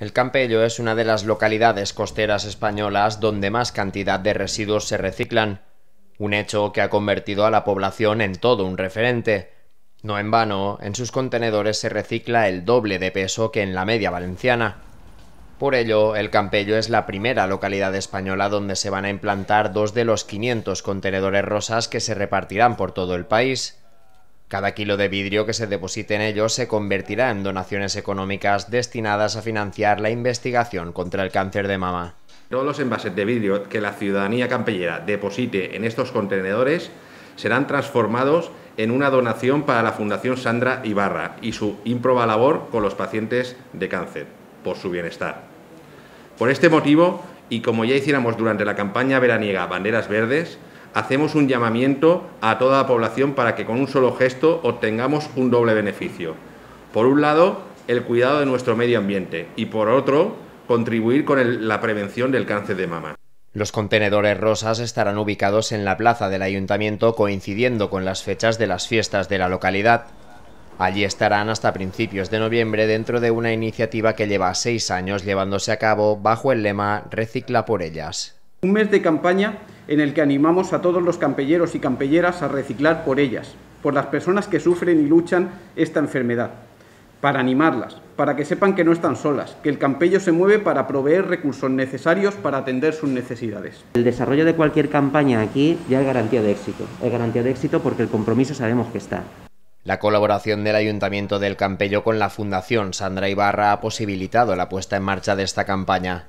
El Campello es una de las localidades costeras españolas donde más cantidad de residuos se reciclan, un hecho que ha convertido a la población en todo un referente. No en vano, en sus contenedores se recicla el doble de peso que en la media valenciana. Por ello, el Campello es la primera localidad española donde se van a implantar dos de los 500 contenedores rosas que se repartirán por todo el país. Cada kilo de vidrio que se deposite en ellos se convertirá en donaciones económicas destinadas a financiar la investigación contra el cáncer de mama. Todos los envases de vidrio que la ciudadanía campellera deposite en estos contenedores serán transformados en una donación para la Fundación Sandra Ibarra y su ímproba labor con los pacientes de cáncer, por su bienestar. Por este motivo, y como ya hiciéramos durante la campaña veraniega Banderas Verdes, hacemos un llamamiento a toda la población para que con un solo gesto obtengamos un doble beneficio. Por un lado, el cuidado de nuestro medio ambiente y por otro, contribuir con la prevención del cáncer de mama. Los contenedores rosas estarán ubicados en la plaza del ayuntamiento coincidiendo con las fechas de las fiestas de la localidad. Allí estarán hasta principios de noviembre dentro de una iniciativa que lleva seis años llevándose a cabo bajo el lema Recicla por ellas. Un mes de campaña en el que animamos a todos los campelleros y campelleras a reciclar por ellas, por las personas que sufren y luchan esta enfermedad, para animarlas, para que sepan que no están solas, que el campello se mueve para proveer recursos necesarios para atender sus necesidades. El desarrollo de cualquier campaña aquí ya es garantía de éxito, es garantía de éxito porque el compromiso sabemos que está. La colaboración del Ayuntamiento del Campello con la Fundación Sandra Ibarra ha posibilitado la puesta en marcha de esta campaña.